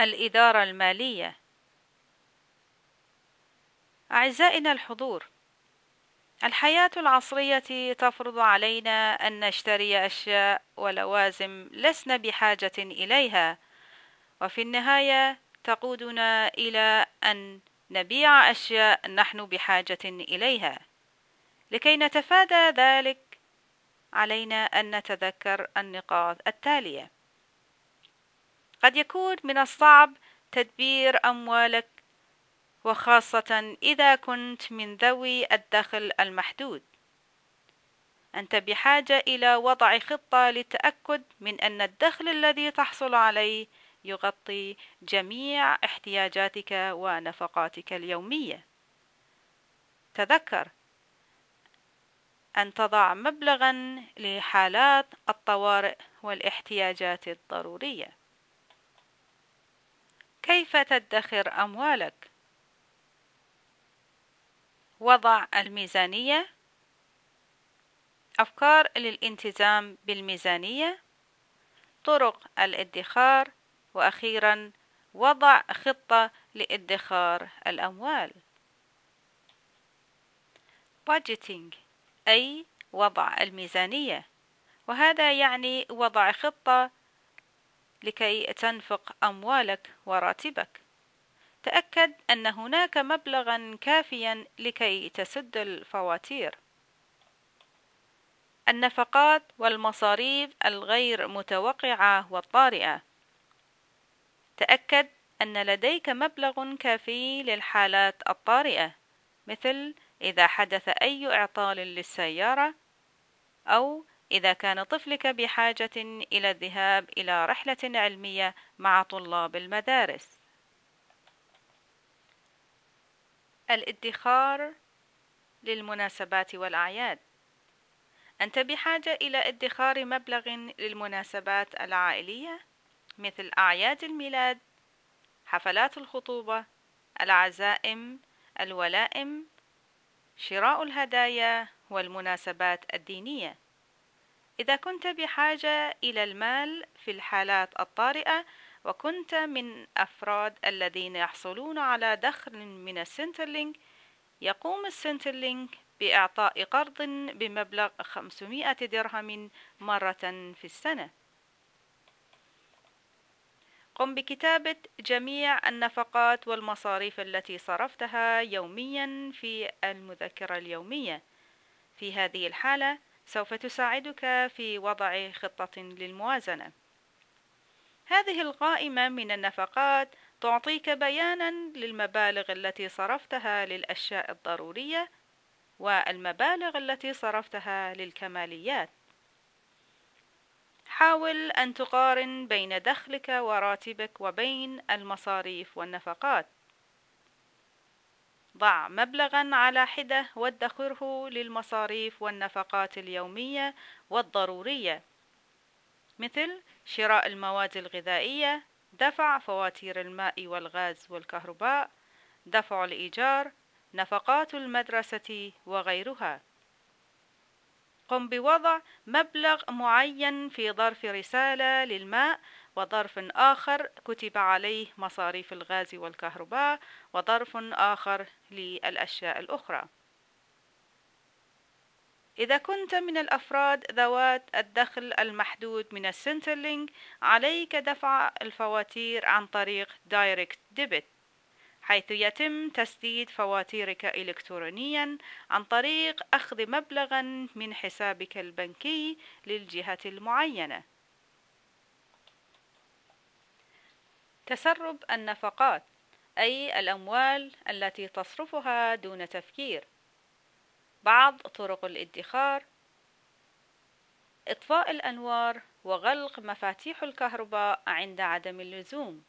الإدارة المالية أعزائنا الحضور الحياة العصرية تفرض علينا أن نشتري أشياء ولوازم لسنا بحاجة إليها وفي النهاية تقودنا إلى أن نبيع أشياء نحن بحاجة إليها لكي نتفادى ذلك علينا أن نتذكر النقاط التالية قد يكون من الصعب تدبير أموالك وخاصة إذا كنت من ذوي الدخل المحدود أنت بحاجة إلى وضع خطة للتأكد من أن الدخل الذي تحصل عليه يغطي جميع احتياجاتك ونفقاتك اليومية تذكر أن تضع مبلغا لحالات الطوارئ والاحتياجات الضرورية كيف تدخر أموالك؟ وضع الميزانية أفكار للالتزام بالميزانية طرق الادخار وأخيرا وضع خطة لادخار الأموال budgeting أي وضع الميزانية وهذا يعني وضع خطة لكي تنفق أموالك وراتبك تأكد أن هناك مبلغا كافيا لكي تسد الفواتير النفقات والمصاريف الغير متوقعة والطارئة تأكد أن لديك مبلغ كافي للحالات الطارئة مثل إذا حدث أي إعطال للسيارة أو إذا كان طفلك بحاجة إلى الذهاب إلى رحلة علمية مع طلاب المدارس. الادخار للمناسبات والأعياد أنت بحاجة إلى ادخار مبلغ للمناسبات العائلية مثل أعياد الميلاد، حفلات الخطوبة، العزائم، الولائم، شراء الهدايا والمناسبات الدينيه إذا كنت بحاجة إلى المال في الحالات الطارئة وكنت من أفراد الذين يحصلون على دخل من السنترلينك يقوم السنترلينك بإعطاء قرض بمبلغ 500 درهم مرة في السنة قم بكتابة جميع النفقات والمصاريف التي صرفتها يوميا في المذكرة اليومية في هذه الحالة سوف تساعدك في وضع خطة للموازنة. هذه القائمة من النفقات تعطيك بيانا للمبالغ التي صرفتها للأشياء الضرورية والمبالغ التي صرفتها للكماليات. حاول أن تقارن بين دخلك وراتبك وبين المصاريف والنفقات. ضع مبلغا على حدة وادخره للمصاريف والنفقات اليومية والضرورية مثل شراء المواد الغذائية دفع فواتير الماء والغاز والكهرباء دفع الإيجار نفقات المدرسة وغيرها قم بوضع مبلغ معين في ظرف رسالة للماء وظرف آخر كتب عليه مصاريف الغاز والكهرباء وظرف آخر للأشياء الأخرى إذا كنت من الأفراد ذوات الدخل المحدود من السنترلينج عليك دفع الفواتير عن طريق دايركت ديبت حيث يتم تسديد فواتيرك إلكترونيا عن طريق أخذ مبلغا من حسابك البنكي للجهة المعينة تسرب النفقات أي الأموال التي تصرفها دون تفكير بعض طرق الادخار إطفاء الأنوار وغلق مفاتيح الكهرباء عند عدم اللزوم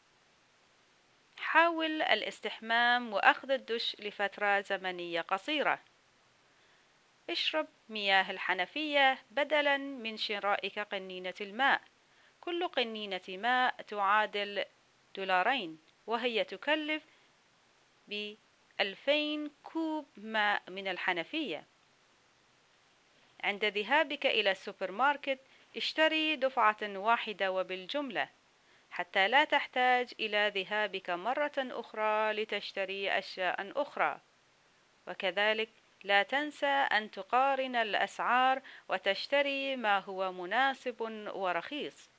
حاول الاستحمام وأخذ الدش لفترة زمنية قصيرة اشرب مياه الحنفية بدلا من شرائك قنينة الماء كل قنينة ماء تعادل دولارين وهي تكلف 2000 كوب ماء من الحنفية عند ذهابك إلى السوبر ماركت اشتري دفعة واحدة وبالجملة حتى لا تحتاج إلى ذهابك مرة أخرى لتشتري أشياء أخرى وكذلك لا تنسى أن تقارن الأسعار وتشتري ما هو مناسب ورخيص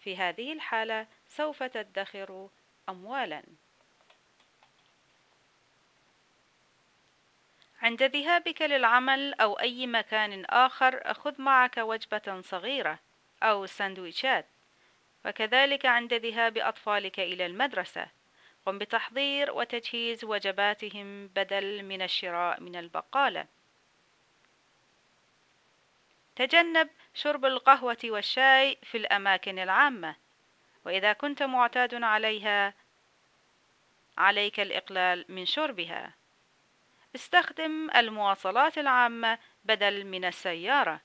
في هذه الحالة سوف تدخر أموالا عند ذهابك للعمل أو أي مكان آخر خذ معك وجبة صغيرة أو سندويشات وكذلك عند ذهاب أطفالك إلى المدرسة قم بتحضير وتجهيز وجباتهم بدل من الشراء من البقالة تجنب شرب القهوة والشاي في الأماكن العامة وإذا كنت معتاد عليها عليك الإقلال من شربها استخدم المواصلات العامة بدل من السيارة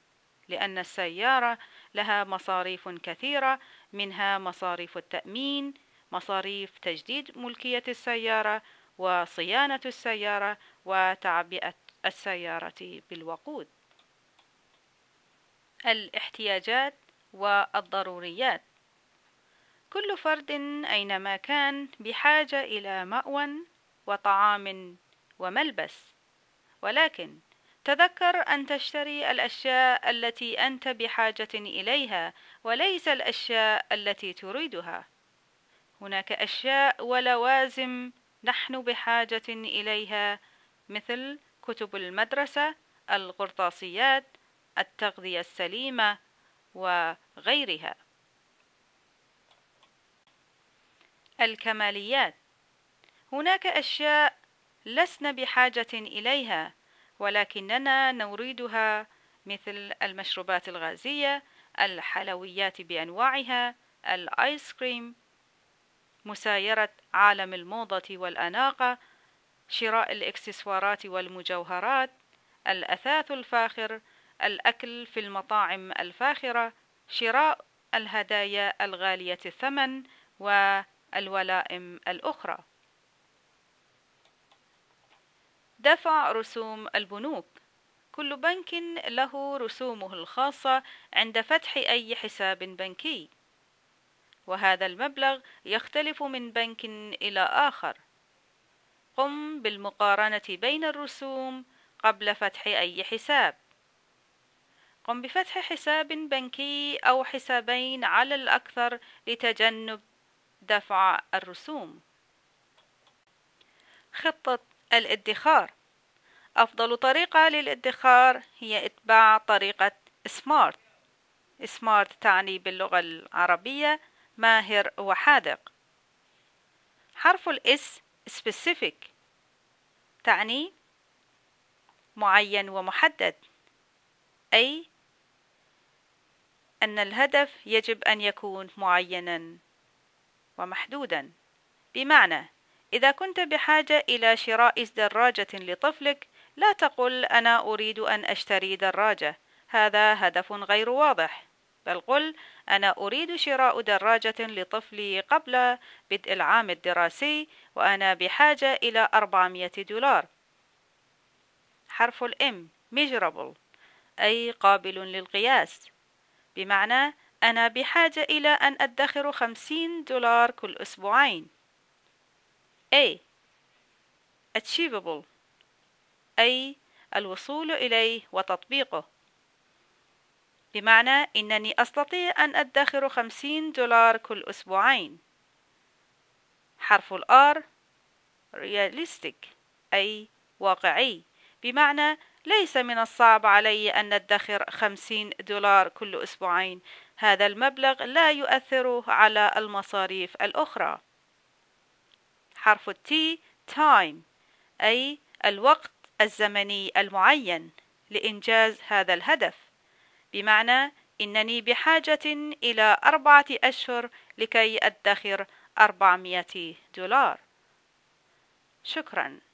لأن السيارة لها مصاريف كثيرة منها مصاريف التأمين مصاريف تجديد ملكية السيارة وصيانة السيارة وتعبئة السيارة بالوقود الاحتياجات والضروريات كل فرد اينما كان بحاجه الى ماوى وطعام وملبس ولكن تذكر ان تشتري الاشياء التي انت بحاجه اليها وليس الاشياء التي تريدها هناك اشياء ولوازم نحن بحاجه اليها مثل كتب المدرسه القرطاسيات التغذية السليمة وغيرها الكماليات هناك أشياء لسنا بحاجة إليها ولكننا نريدها مثل المشروبات الغازية الحلويات بأنواعها الآيس كريم مسايرة عالم الموضة والأناقة شراء الإكسسوارات والمجوهرات الأثاث الفاخر الأكل في المطاعم الفاخرة شراء الهدايا الغالية الثمن والولائم الأخرى دفع رسوم البنوك كل بنك له رسومه الخاصة عند فتح أي حساب بنكي وهذا المبلغ يختلف من بنك إلى آخر قم بالمقارنة بين الرسوم قبل فتح أي حساب قم بفتح حساب بنكي أو حسابين على الأكثر لتجنب دفع الرسوم خطة الادخار أفضل طريقة للادخار هي إتباع طريقة سمارت سمارت تعني باللغة العربية ماهر وحاذق حرف الاس specific تعني معين ومحدد أي أن الهدف يجب أن يكون معينا ومحدودا بمعنى إذا كنت بحاجة إلى شراء دراجة لطفلك لا تقل أنا أريد أن أشتري دراجة هذا هدف غير واضح بل قل أنا أريد شراء دراجة لطفلي قبل بدء العام الدراسي وأنا بحاجة إلى 400 دولار حرف الإم measurable أي قابل للقياس بمعنى أنا بحاجة إلى أن أدخر خمسين دولار كل أسبوعين A achievable أي الوصول إليه وتطبيقه بمعنى إنني أستطيع أن أدخر خمسين دولار كل أسبوعين حرف الآر realistic أي واقعي بمعنى ليس من الصعب علي أن أدخر خمسين دولار كل أسبوعين هذا المبلغ لا يؤثر على المصاريف الأخرى حرف التي time أي الوقت الزمني المعين لإنجاز هذا الهدف بمعنى إنني بحاجة إلى أربعة أشهر لكي أدخر أربعمائة دولار شكراً